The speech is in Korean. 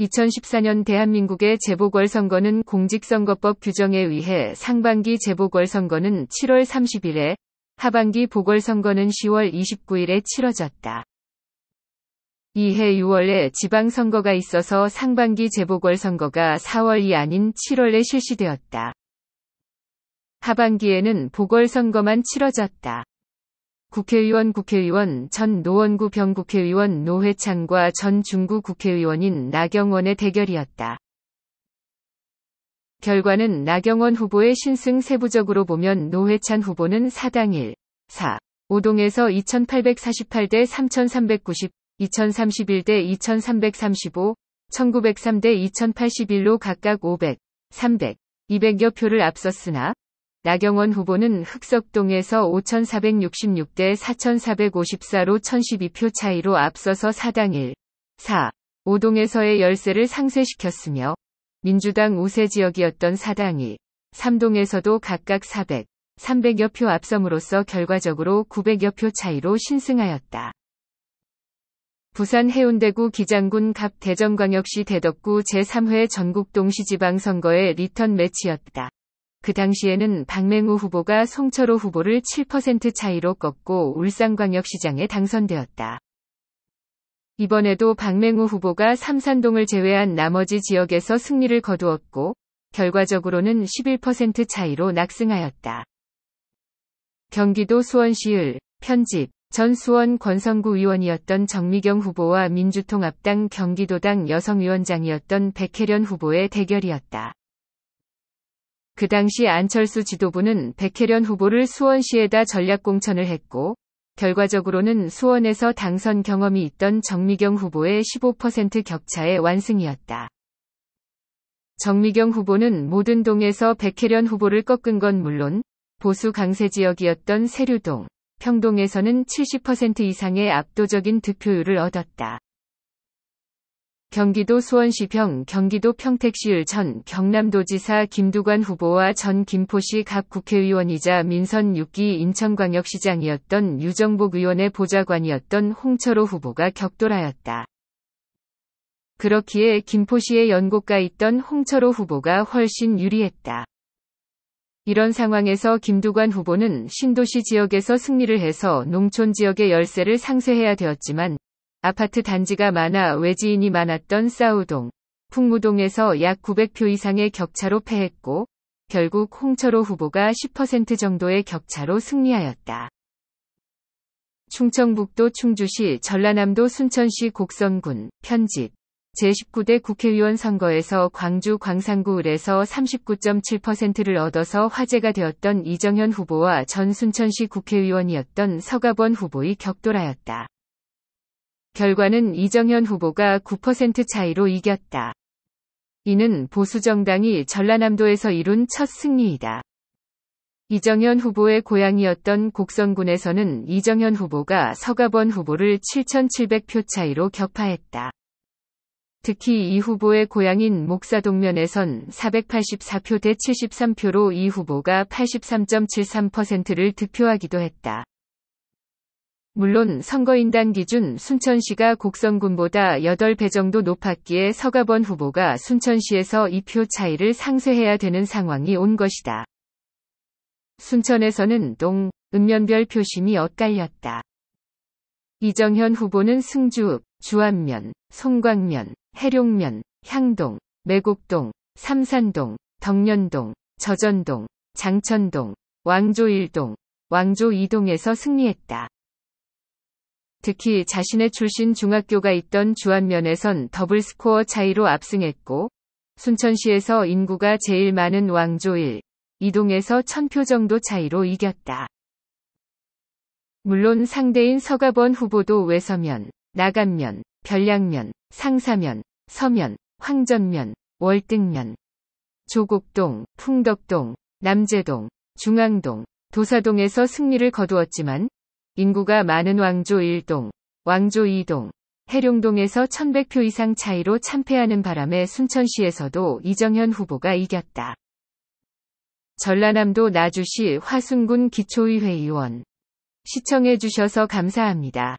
2014년 대한민국의 재보궐선거는 공직선거법 규정에 의해 상반기 재보궐선거는 7월 30일에 하반기 보궐선거는 10월 29일에 치러졌다. 이해 6월에 지방선거가 있어서 상반기 재보궐선거가 4월이 아닌 7월에 실시되었다. 하반기에는 보궐선거만 치러졌다. 국회의원 국회의원 전 노원구 병국회의원 노회창과 전 중구 국회의원인 나경원의 대결이었다. 결과는 나경원 후보의 신승 세부적으로 보면 노회찬 후보는 4당 1, 4, 5동에서 2848대 3390, 2031대 2335, 1903대 2081로 각각 500, 300, 200여 표를 앞섰으나 나경원 후보는 흑석동에서 5,466대 4,454로 1,012표 차이로 앞서서 4당 1, 4, 5동에서의 열세를 상쇄시켰으며 민주당 우세 지역이었던 4당 2, 3동에서도 각각 400, 300여 표 앞섬으로써 결과적으로 900여 표 차이로 신승하였다. 부산 해운대구 기장군 갑 대전광역시 대덕구 제3회 전국동시지방선거의 리턴 매치였다. 그 당시에는 박맹우 후보가 송철호 후보를 7% 차이로 꺾고 울산광역시장에 당선되었다. 이번에도 박맹우 후보가 삼산동을 제외한 나머지 지역에서 승리를 거두었고 결과적으로는 11% 차이로 낙승하였다. 경기도 수원시을 편집 전 수원 권성구 의원이었던 정미경 후보와 민주통합당 경기도당 여성위원장이었던 백혜련 후보의 대결이었다. 그 당시 안철수 지도부는 백혜련 후보를 수원시에다 전략공천을 했고 결과적으로는 수원에서 당선 경험이 있던 정미경 후보의 15%격차에 완승이었다. 정미경 후보는 모든 동에서 백혜련 후보를 꺾은 건 물론 보수 강세 지역이었던 세류동, 평동에서는 70% 이상의 압도적인 득표율을 얻었다. 경기도 수원시평, 경기도 평택시을 전 경남도지사 김두관 후보와 전 김포시 각 국회의원이자 민선 6기 인천광역시장이었던 유정복 의원의 보좌관이었던 홍철호 후보가 격돌하였다. 그렇기에 김포시의 연고가 있던 홍철호 후보가 훨씬 유리했다. 이런 상황에서 김두관 후보는 신도시 지역에서 승리를 해서 농촌 지역의 열세를 상쇄해야 되었지만 아파트 단지가 많아 외지인이 많았던 싸우동 풍무동에서 약 900표 이상의 격차로 패했고 결국 홍철호 후보가 10% 정도의 격차로 승리하였다. 충청북도 충주시 전라남도 순천시 곡선군 편집 제19대 국회의원 선거에서 광주 광산구 을에서 39.7%를 얻어서 화제가 되었던 이정현 후보와 전 순천시 국회의원이었던 서가번 후보의 격돌하였다. 결과는 이정현 후보가 9% 차이로 이겼다. 이는 보수정당이 전라남도에서 이룬 첫 승리이다. 이정현 후보의 고향이었던 곡성군에서는 이정현 후보가 서가번 후보를 7,700표 차이로 격파했다. 특히 이 후보의 고향인 목사동면에선 484표 대 73표로 이 후보가 83.73%를 득표하기도 했다. 물론 선거인단 기준 순천시가 곡성군보다 8배 정도 높았기에 서가번 후보가 순천시에서 2표 차이를 상쇄해야 되는 상황이 온 것이다. 순천에서는 동, 읍면별 표심이 엇갈렸다. 이정현 후보는 승주읍, 주안면, 송광면, 해룡면, 향동, 매곡동, 삼산동, 덕년동, 저전동, 장천동, 왕조1동왕조2동에서 승리했다. 특히 자신의 출신 중학교가 있던 주안면에선 더블 스코어 차이로 압승했고 순천시에서 인구가 제일 많은 왕조 1, 이동에서 1000표 정도 차이로 이겼다. 물론 상대인 서가번 후보도 외서면, 나간면, 별량면, 상사면, 서면, 황전면, 월등면, 조곡동, 풍덕동, 남재동, 중앙동, 도사동에서 승리를 거두었지만 인구가 많은 왕조 1동, 왕조 2동, 해룡동에서 1100표 이상 차이로 참패하는 바람에 순천시에서도 이정현 후보가 이겼다. 전라남도 나주시 화순군 기초의회의원 시청해주셔서 감사합니다.